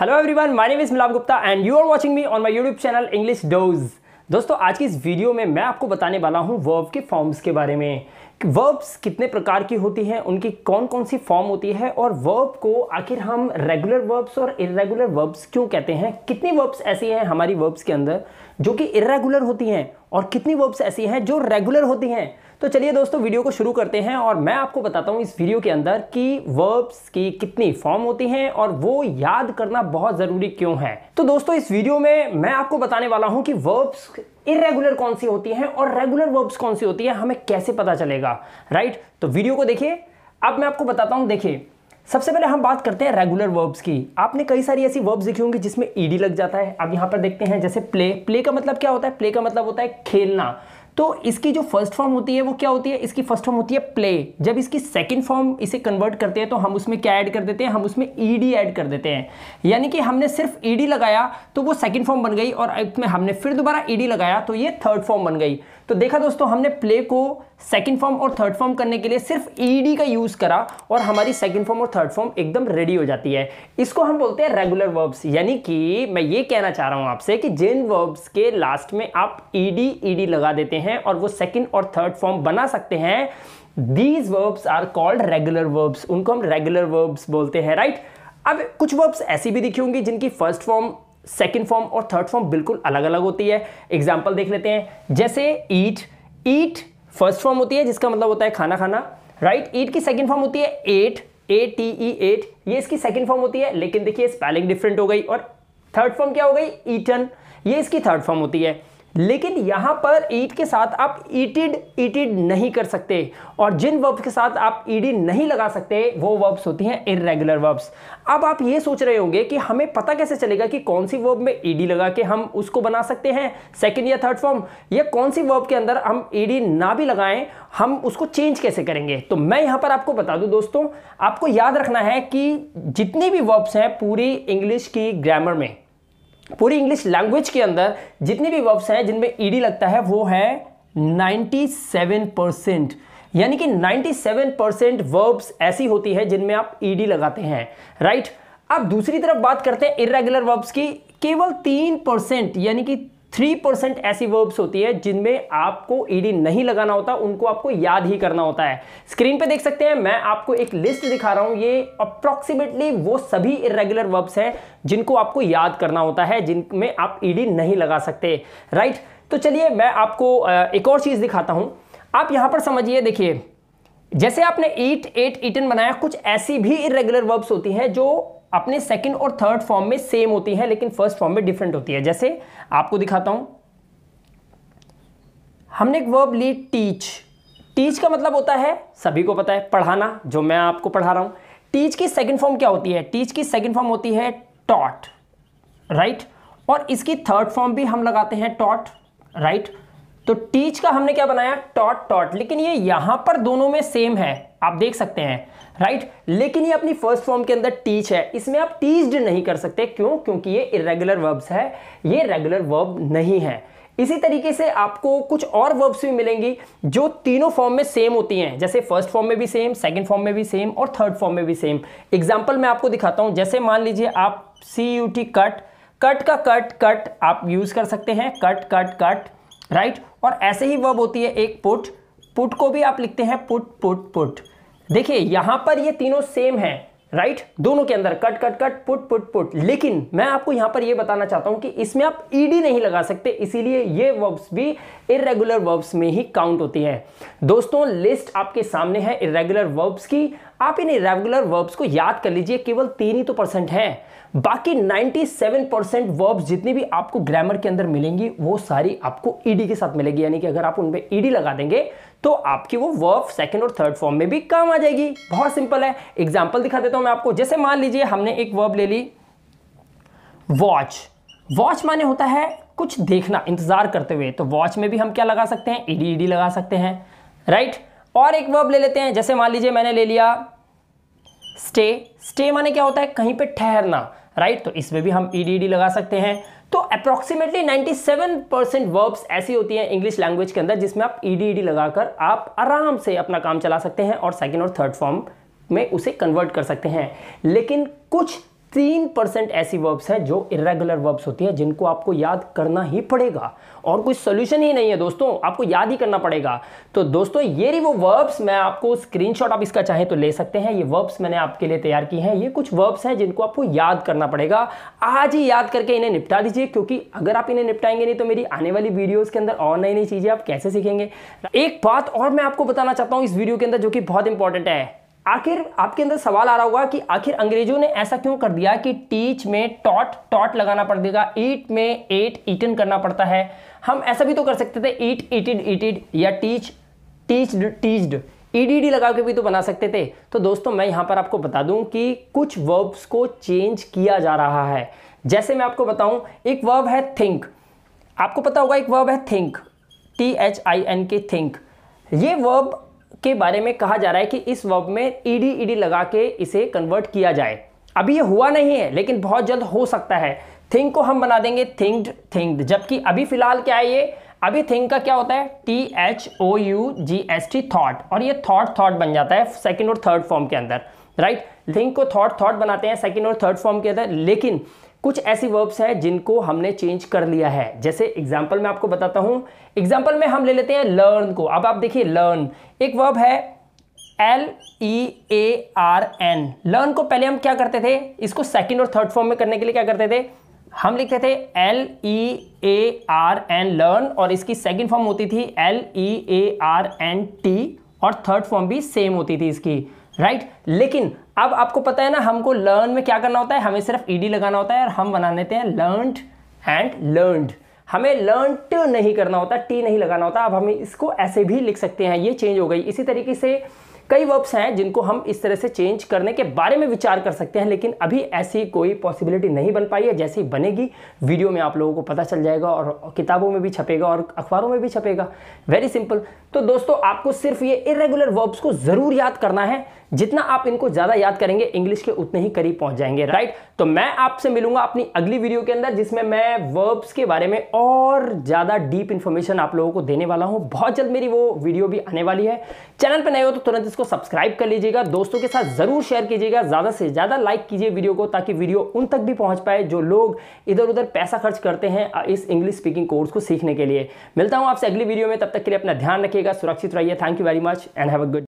Hello everyone my name is Milap Gupta and you are watching me on my YouTube channel English dose दोस्तों आज की इस video में मैं आपको बताने वाला हूँ वर्ब के फॉर्म्स के बारे में वर्ब्स कितने प्रकार की होती हैं उनकी कौन कौन सी फॉर्म होती है और वर्ब को आखिर हम रेगुलर वर्ब्स और इरेगुलर वर्ब्स क्यों कहते हैं कितनी वर्ब्स ऐसी हैं हमारी वर्ब्स के अंदर जो कि इरेगुलर होती हैं और कितनी वर्ब्स ऐसी हैं जो रेगुलर होती हैं तो चलिए दोस्तों वीडियो को शुरू करते हैं और मैं आपको बताता हूँ इस वीडियो के अंदर कि वर्ब्स की कितनी फॉर्म होती हैं और वो याद करना बहुत ज़रूरी क्यों है तो दोस्तों इस वीडियो में मैं आपको बताने वाला हूँ कि वर्ब्स इरेगुलर कौन सी होती हैं और रेगुलर वर्ब्स कौन सी होती है हमें कैसे पता चलेगा राइट तो वीडियो को देखिए अब मैं आपको बताता हूँ देखिए सबसे पहले हम बात करते हैं रेगुलर वर्ब्स की आपने कई सारी ऐसी वर्ब्स देखी होंगी जिसमें ईडी लग जाता है अब यहाँ पर देखते हैं जैसे प्ले प्ले का मतलब क्या होता है प्ले का मतलब होता है खेलना तो इसकी जो फर्स्ट फॉर्म होती है वो क्या होती है इसकी फर्स्ट फॉर्म होती है प्ले जब इसकी सेकेंड फॉर्म इसे कन्वर्ट करते हैं तो हम उसमें क्या ऐड कर देते हैं हम उसमें ई ऐड कर देते हैं यानी कि हमने सिर्फ ई लगाया तो वो सेकेंड फॉर्म बन गई और में हमने फिर दोबारा ई लगाया तो ये थर्ड फॉर्म बन गई तो देखा दोस्तों हमने प्ले को सेकंड फॉर्म और थर्ड फॉर्म करने के लिए सिर्फ ईडी e का यूज़ करा और हमारी सेकंड फॉर्म और थर्ड फॉर्म एकदम रेडी हो जाती है इसको हम बोलते हैं रेगुलर वर्ब्स यानी कि मैं ये कहना चाह रहा हूं आपसे कि जिन वर्ब्स के लास्ट में आप ईडी e ईडी e लगा देते हैं और वो सेकेंड और थर्ड फॉर्म बना सकते हैं these verbs are called regular verbs उनको हम रेगुलर वर्ब्स बोलते हैं राइट अब कुछ वर्ब्स ऐसी भी दिखी होंगी जिनकी फर्स्ट फॉर्म सेकेंड फॉर्म और थर्ड फॉर्म बिल्कुल अलग अलग होती है एग्जाम्पल देख लेते हैं जैसे ईट ईट फर्स्ट फॉर्म होती है जिसका मतलब होता है खाना खाना राइट ईट की सेकेंड फॉर्म होती है ate A T E ate ये इसकी सेकेंड फॉर्म होती है लेकिन देखिए स्पेलिंग डिफरेंट हो गई और थर्ड फॉर्म क्या हो गई ईटन ये इसकी थर्ड फॉर्म होती है लेकिन यहां पर ईट के साथ आप ईटिड ईटिड नहीं कर सकते और जिन वर्ब्स के साथ आप ईडी नहीं लगा सकते वो वर्ब्स होती हैं इरेगुलर वर्ब्स अब आप ये सोच रहे होंगे कि हमें पता कैसे चलेगा कि कौन सी वर्ब में ईडी लगा के हम उसको बना सकते हैं सेकेंड या थर्ड फॉर्म या कौन सी वर्ब के अंदर हम ईडी ना भी लगाएं हम उसको चेंज कैसे करेंगे तो मैं यहाँ पर आपको बता दूं दोस्तों आपको याद रखना है कि जितनी भी वर्ब्स हैं पूरी इंग्लिश की ग्रामर में पूरी इंग्लिश लैंग्वेज के अंदर जितनी भी वर्ब्स हैं जिनमें ईडी लगता है वो है 97 परसेंट यानी कि 97 परसेंट वर्ब्स ऐसी होती है जिनमें आप ईडी लगाते हैं राइट अब दूसरी तरफ बात करते हैं इरेगुलर वर्ब्स की केवल तीन परसेंट यानी कि थ्री परसेंट ऐसी वर्ब्स होती है जिनमें आपको ईडी e नहीं लगाना होता उनको आपको याद ही करना होता है स्क्रीन पे देख सकते हैं मैं आपको एक लिस्ट दिखा रहा हूं ये अप्रॉक्सीमेटली वो सभी इरेगुलर वर्ब्स हैं जिनको आपको याद करना होता है जिनमें आप ईडी e नहीं लगा सकते राइट तो चलिए मैं आपको एक और चीज़ दिखाता हूं आप यहां पर समझिए देखिए जैसे आपने ईट एट ईटन बनाया कुछ ऐसी भी इरेगुलर वर्ब्स होती हैं जो अपने सेकंड और थर्ड फॉर्म में सेम होती है लेकिन फर्स्ट फॉर्म में डिफरेंट होती है जैसे आपको दिखाता हूं हमने एक वर्ब ली टीच टीच का मतलब होता है सभी को पता है पढ़ाना जो मैं आपको पढ़ा रहा हूं टीच की सेकंड फॉर्म क्या होती है टीच की सेकंड फॉर्म होती है टॉट राइट right? और इसकी थर्ड फॉर्म भी हम लगाते हैं टॉट राइट right? तो टीच का हमने क्या बनाया टॉट टॉट लेकिन ये यहां पर दोनों में सेम है आप देख सकते हैं राइट लेकिन ये अपनी फर्स्ट फॉर्म के अंदर टीच है इसमें आप टीच्ड नहीं कर सकते क्यों क्योंकि ये इरेगुलर वर्ब्स है ये रेगुलर वर्ब नहीं है इसी तरीके से आपको कुछ और वर्ब्स भी मिलेंगी जो तीनों फॉर्म में सेम होती हैं जैसे फर्स्ट फॉर्म में भी सेम सेकंड फॉर्म में भी सेम और थर्ड फॉर्म में भी सेम एग्जांपल मैं आपको दिखाता हूं जैसे मान लीजिए आप C U T cut cut का कट कट आप यूज़ कर सकते हैं कट कट कट राइट और ऐसे ही वर्ब होती है एक पुट पुट को भी आप लिखते हैं पुट पुट पुट देखिए यहां पर ये तीनों सेम है राइट right? दोनों के अंदर cut cut cut put put put लेकिन मैं आपको यहां पर यह बताना चाहता हूं कि इसमें आप ईडी नहीं लगा सकते इसीलिए ये वर्ब्स भी इरेगुलर वर्ब्स में ही काउंट होती हैं दोस्तों लिस्ट आपके सामने है इरेगुलर वर्ब्स की आप इन इरेगुलर वर्ब्स को याद कर लीजिए केवल तीन ही तो परसेंट हैं बाकी 97 परसेंट वर्ब्स जितनी भी आपको ग्रामर के अंदर मिलेंगी वो सारी आपको ईडी के साथ मिलेगी यानी कि अगर आप उनमें ईडी लगा देंगे तो आपकी वो वर्ब सेकंड और थर्ड फॉर्म में भी काम आ जाएगी बहुत सिंपल है एग्जाम्पल दिखा देता हूं मैं आपको जैसे मान लीजिए हमने एक वर्ब ले ली वॉच वॉच माने होता है कुछ देखना इंतजार करते हुए तो वॉच में भी हम क्या लगा सकते हैं ईडी ईडी लगा सकते हैं राइट right? और एक वर्ब ले लेते हैं जैसे मान लीजिए मैंने ले लिया स्टे स्टे माने क्या होता है कहीं पे ठहरना राइट तो इसमें भी हम ई e डी लगा सकते हैं तो अप्रॉक्सीमेटली 97 परसेंट वर्ब्स ऐसी होती हैं इंग्लिश लैंग्वेज के अंदर जिसमें आप ई e डी लगाकर आप आराम से अपना काम चला सकते हैं और सेकेंड और थर्ड फॉर्म में उसे कन्वर्ट कर सकते हैं लेकिन कुछ तीन परसेंट ऐसी वर्ब्स हैं जो इरेगुलर वर्ब्स होती हैं जिनको आपको याद करना ही पड़ेगा और कोई सोल्यूशन ही नहीं है दोस्तों आपको याद ही करना पड़ेगा तो दोस्तों ये रही वो वर्ब्स मैं आपको स्क्रीनशॉट आप इसका चाहें तो ले सकते हैं ये वर्ब्स मैंने आपके लिए तैयार की हैं ये कुछ वर्ब्स हैं जिनको आपको याद करना पड़ेगा आज ही याद करके इन्हें निपटा दीजिए क्योंकि अगर आप इन्हें निपटाएंगे नहीं तो मेरी आने वाली वीडियोज़ के अंदर और नई नई चीज़ें आप कैसे सीखेंगे एक बात और मैं आपको बताना चाहता हूँ इस वीडियो के अंदर जो कि बहुत इंपॉर्टेंट है आखिर आपके अंदर सवाल आ रहा होगा कि आखिर अंग्रेजों ने ऐसा क्यों कर दिया कि टीच में टॉट टॉट लगाना पड़ देगा ईट में एट ईटन करना पड़ता है हम ऐसा भी तो कर सकते थे ईट ईटिड ईटिड या टीच टीच्ड टीच्ड ईडीडी लगा के भी तो बना सकते थे तो दोस्तों मैं यहां पर आपको बता दूं कि कुछ वर्ब्स को चेंज किया जा रहा है जैसे मैं आपको बताऊं एक वर्ब है थिंक आपको पता होगा एक वर्ब है think T H I N K think ये वर्ब के बारे में कहा जा रहा है कि इस वर्ब में ईडी ईडी लगा के इसे कन्वर्ट किया जाए अभी ये हुआ नहीं है लेकिन बहुत जल्द हो सकता है थिंक को हम बना देंगे थिंक्ड थिंक्ड जबकि अभी फिलहाल क्या है ये अभी थिंक का क्या होता है T H O U G H T thought और ये थॉट थॉट बन जाता है सेकेंड और थर्ड फॉर्म के अंदर राइट थिंक को थॉट थॉट बनाते हैं सेकेंड और थर्ड फॉर्म के अंदर लेकिन कुछ ऐसी वर्ब्स हैं जिनको हमने चेंज कर लिया है जैसे एग्जाम्पल मैं आपको बताता हूं एग्जाम्पल में हम ले लेते हैं लर्न को अब आप देखिए लर्न एक वर्ब है L E A R N learn को पहले हम क्या करते थे इसको सेकेंड और थर्ड फॉर्म में करने के लिए क्या करते थे हम लिखते थे L E A R N learn और इसकी सेकेंड फॉर्म होती थी L E A R N T और थर्ड फॉर्म भी सेम होती थी इसकी राइट right? लेकिन अब आपको पता है ना हमको लर्न में क्या करना होता है हमें सिर्फ ईडी लगाना होता है और हम बना लेते हैं लर्न एंड लर्न हमें लर्नट नहीं करना होता टी नहीं लगाना होता अब हम इसको ऐसे भी लिख सकते हैं ये चेंज हो गई इसी तरीके से कई वर्ब्स हैं जिनको हम इस तरह से चेंज करने के बारे में विचार कर सकते हैं लेकिन अभी ऐसी कोई पॉसिबिलिटी नहीं बन पाई है जैसे ही बनेगी वीडियो में आप लोगों को पता चल जाएगा और किताबों में भी छपेगा और अखबारों में भी छपेगा वेरी सिंपल तो दोस्तों आपको सिर्फ ये इरेगुलर वर्ब्स को ज़रूर याद करना है जितना आप इनको ज़्यादा याद करेंगे इंग्लिश के उतने ही करीब पहुंच जाएंगे राइट तो मैं आपसे मिलूंगा अपनी अगली वीडियो के अंदर जिसमें मैं वर्ब्स के बारे में और ज़्यादा डीप इन्फॉर्मेशन आप लोगों को देने वाला हूं बहुत जल्द मेरी वो वीडियो भी आने वाली है चैनल पर नए हो तो तुरंत इसको सब्सक्राइब कर लीजिएगा दोस्तों के साथ ज़रूर शेयर कीजिएगा ज़्यादा से ज़्यादा लाइक कीजिए वीडियो को ताकि वीडियो उन तक भी पहुंच पाए जो लोग इधर उधर पैसा खर्च करते हैं इस इंग्लिश स्पीकिंग कोर्स को सीखने के लिए मिलता हूँ आपसे अगली वीडियो में तब तक के लिए अपना ध्यान रखिएगा सुरक्षित रहिए thank you very much and have a good